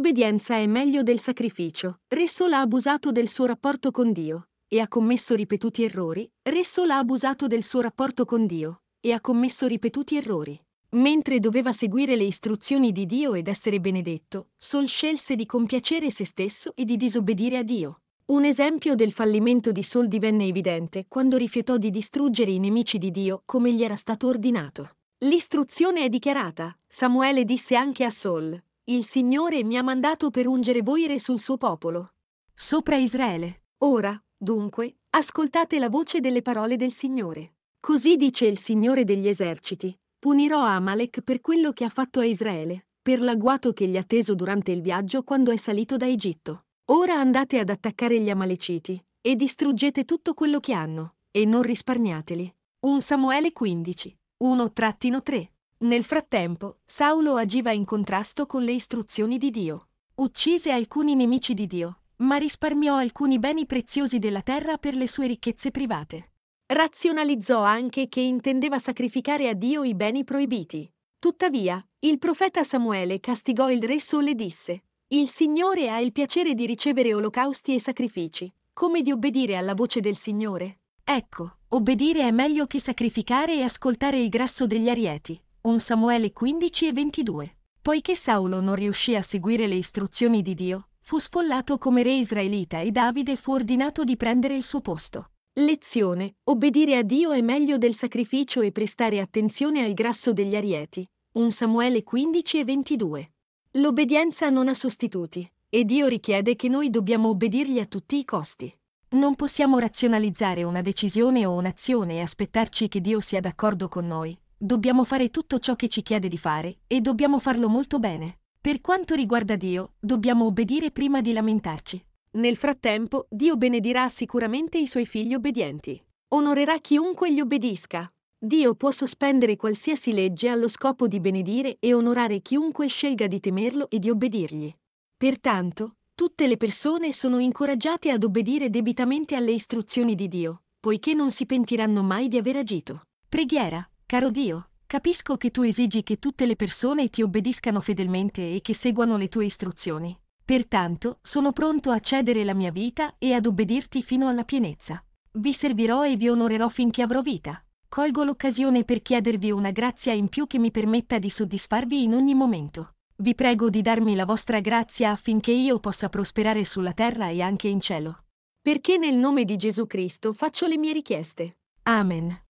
L'obbedienza è meglio del sacrificio. Re Sol ha abusato del suo rapporto con Dio e ha commesso ripetuti errori. Re Sol ha abusato del suo rapporto con Dio e ha commesso ripetuti errori. Mentre doveva seguire le istruzioni di Dio ed essere benedetto, Sol scelse di compiacere se stesso e di disobbedire a Dio. Un esempio del fallimento di Sol divenne evidente quando rifiutò di distruggere i nemici di Dio come gli era stato ordinato. L'istruzione è dichiarata, Samuele disse anche a Sol, il Signore mi ha mandato per ungere voi re sul suo popolo. Sopra Israele. Ora, dunque, ascoltate la voce delle parole del Signore. Così dice il Signore degli eserciti, punirò Amalek per quello che ha fatto a Israele, per l'agguato che gli ha teso durante il viaggio quando è salito da Egitto. Ora andate ad attaccare gli Amaleciti, e distruggete tutto quello che hanno, e non risparmiateli. 1 Samuele 15, 1-3 nel frattempo, Saulo agiva in contrasto con le istruzioni di Dio. Uccise alcuni nemici di Dio, ma risparmiò alcuni beni preziosi della terra per le sue ricchezze private. Razionalizzò anche che intendeva sacrificare a Dio i beni proibiti. Tuttavia, il profeta Samuele castigò il re Sole e disse, Il Signore ha il piacere di ricevere olocausti e sacrifici, come di obbedire alla voce del Signore. Ecco, obbedire è meglio che sacrificare e ascoltare il grasso degli arieti. 1 Samuele 15 e 22. Poiché Saulo non riuscì a seguire le istruzioni di Dio, fu sfollato come re israelita e Davide fu ordinato di prendere il suo posto. Lezione. Obbedire a Dio è meglio del sacrificio e prestare attenzione al grasso degli arieti. 1 Samuele 15 e 22. L'obbedienza non ha sostituti, e Dio richiede che noi dobbiamo obbedirgli a tutti i costi. Non possiamo razionalizzare una decisione o un'azione e aspettarci che Dio sia d'accordo con noi, Dobbiamo fare tutto ciò che ci chiede di fare e dobbiamo farlo molto bene. Per quanto riguarda Dio, dobbiamo obbedire prima di lamentarci. Nel frattempo, Dio benedirà sicuramente i suoi figli obbedienti. Onorerà chiunque gli obbedisca. Dio può sospendere qualsiasi legge allo scopo di benedire e onorare chiunque scelga di temerlo e di obbedirgli. Pertanto, tutte le persone sono incoraggiate ad obbedire debitamente alle istruzioni di Dio, poiché non si pentiranno mai di aver agito. Preghiera. Caro Dio, capisco che tu esigi che tutte le persone ti obbediscano fedelmente e che seguano le tue istruzioni. Pertanto, sono pronto a cedere la mia vita e ad obbedirti fino alla pienezza. Vi servirò e vi onorerò finché avrò vita. Colgo l'occasione per chiedervi una grazia in più che mi permetta di soddisfarvi in ogni momento. Vi prego di darmi la vostra grazia affinché io possa prosperare sulla terra e anche in cielo. Perché nel nome di Gesù Cristo faccio le mie richieste. Amen.